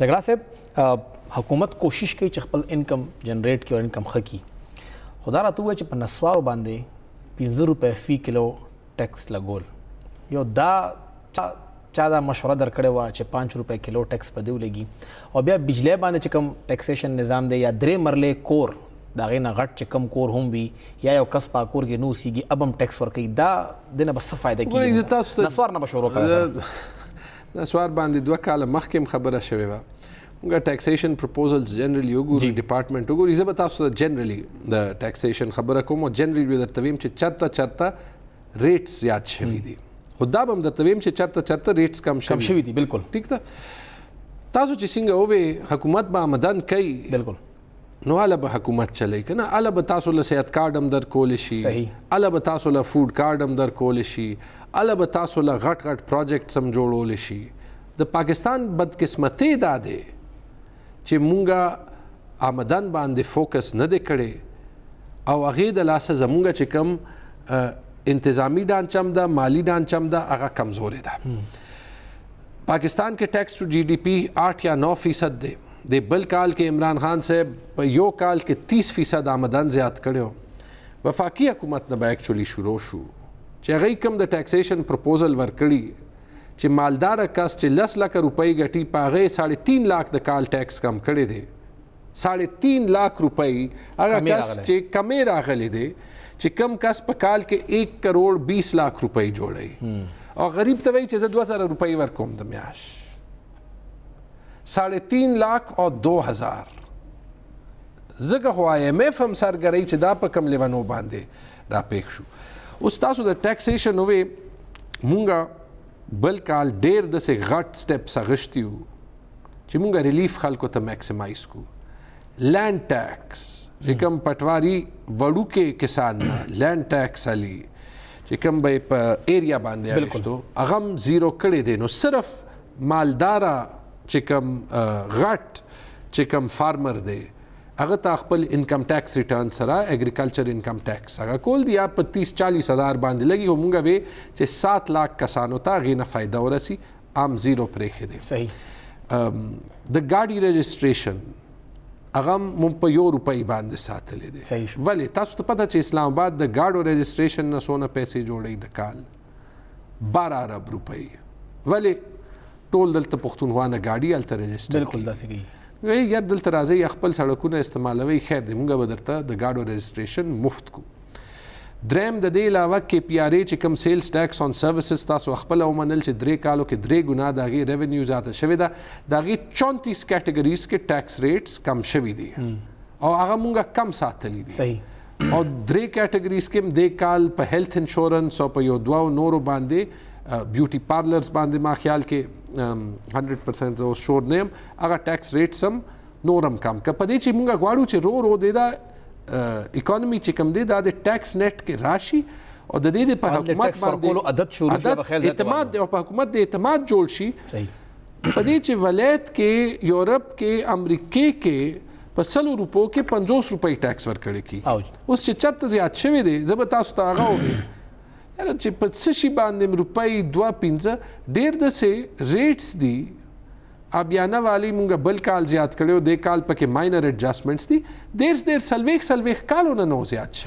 جګړه صاحب حکومت کوشش کوي چې خپل انکم جنریټ کړي او انکم خکې خدا راته وای چې په نسوارو باندې 50 روپې فی کیلو ټیکس لګول یو دا چا دا مشوره درکړې و چې 5 روپې کیلو ټیکس په دیو لګي او بیا بجلی باندې چې کوم ټیکسیشن نظام دی یا درې مرلې کور دا غي نه غټ چې کم کور هم وي یا یو کس په کور کې نو سیږي اب هم ټیکس ورکړي دا دنه بس فائدہ کیږي نسوار نه بشورو کوي د سوار باندې دوه کال مخکې هم خبره شوې وه موږ ټیکسیشن پروپوزلز جنرالي وګورو ډپارټمنټ وګورو زه به تاسو ته جنرالي د ټیکسیشن خبره کوم او جنرالي به درته ویم چې چرته چرته ریټس زیات شوي دي خو دا به هم درته ویم چې چرته چرته ریټس کم شوي دي بالکل ټیک ده تاسو چې څنګه وې حکومت به آمدن کوي بالکل نو اله به حکومت چلی کنه اله به تاسو له صحت کارت هم در کول شي اله به تاسو له فود کارت هم در کول شي اله به تاسو له غټ غټ پروجیکټ سم جوړول شي د پاکستان بدقسمتي دا ده چې مونږه آمدن باندې فوکس نه دی کړی او هغه د لاسه زمونږ چې کم انتظامی ډانچم ده مالی ډانچم ده هغه کمزورې ده پاکستان کې ټیکس ټو جی ډی پی 8 یا 9 فیصد دی د بل کال کې عمران خان صاحب په یو کال کې 30 فیصد آمدن زیات کړو وفاقي حکومت نه به اکچولی شروع شو چې هغه کم د ټیکسیشن پروپوزل ورکړي چې مالدار کس چې لس لک روپۍ ګټي پاغه 3.5 لک د کال ټیکس کم کړي دي 3.5 لک روپۍ هغه کس چې کمې راغلي دي چې کم کس په کال کې 1 کروڑ 20 لک روپۍ جوړي او غریب ته وایي چې زه 2000 روپۍ ورکوم د میاش ساڑھے تین لاکھ اور دو ہزار ځکه خو آی ایم ایف هم سرګرۍ چې دا په کم لیونو باندې راپېښ شو اوس تاسو د ټیکسیشن وې مونږه بل کال ډېر داسې غټ سټیپس اخیستي وو چې مونږه ریلیف خلکو ته میکسمایز کو لینډ ټیکس چې کوم پټواري وړوکې کسان لینډ ټیکس علي چې کوم به په ایریا باندې اخیستو هغه هم زیرو کړی دی نو صرف مالداره چې کوم غټ چې کوم فارمر دی هغه تا خپل انکم ټیکس ریټرن سره اګریکلچر انکم ټیکس هغه کول دی په 30 40 هزار باندې لګي همغه به چې 7 لک کسانو ته غینه فائدہ ورسی عام زیرو پرېخې دی صحیح د ګاډي رجسٹریشن هغه مون په یو روپۍ باندې ساتلې دي صحیح ولی تاسو ته پته چې اسلام آباد د ګاډو رجسٹریشن نه سونه پیسې جوړي د کال 12 ارب روپۍ ولی ټول دلته پښتونخوانه گاډي الټرنیسټ بالکل داسې کوي وی یا دلته راځي خپل سړکونه استعمالوي خیر دې مونږ به درته د گاډو رجستریشن مفت کو دریم د دې علاوه کې پی آر ای چې کوم سیلز ټیکس آن سروسز تاسو خپل ومنل چې درې کالو کې درې ګنا د هغې ریونیو زیاته شوې ده د هغې چونتیس کیټګریز کې ټیکس ریټس کم شوي دي او هغه مونږه کم ساتلی دي صحیح او درې کیټګریز کې هم د کال په هیلث انشورنس او په یو دوه نورو باندې بیوټي پارلرز باندې ما خیال کې 100% زه شور نیم هغه ټیکس ریټ سم نورم کم که په دې چې موږ غواړو چې رو رو دیدا اکانومي چې کم دی دا د ټیکس نیټ کې راشي او د دې په حکومت باندې عادت شروع شي په خیال اعتماد او په حکومت د اعتماد جوړ شي صحیح په دې چې ولایت کې یورپ کې امریکې کې په سلو روپو کې 50 روپۍ ټیکس ورکړی کی اوس چې چرته زیات شوی دی زه به تاسو ته هغه وګورم یاره چې په څه شي باندې روپۍ دوه پنځه ډېر داسې ریټس دي ابیانه والی مونږه بل کال زیات کړو د کال پکې ماینر اډجسټمنټس دي ډېر ډېر سلويخ سلويخ کالونه نو زیات شي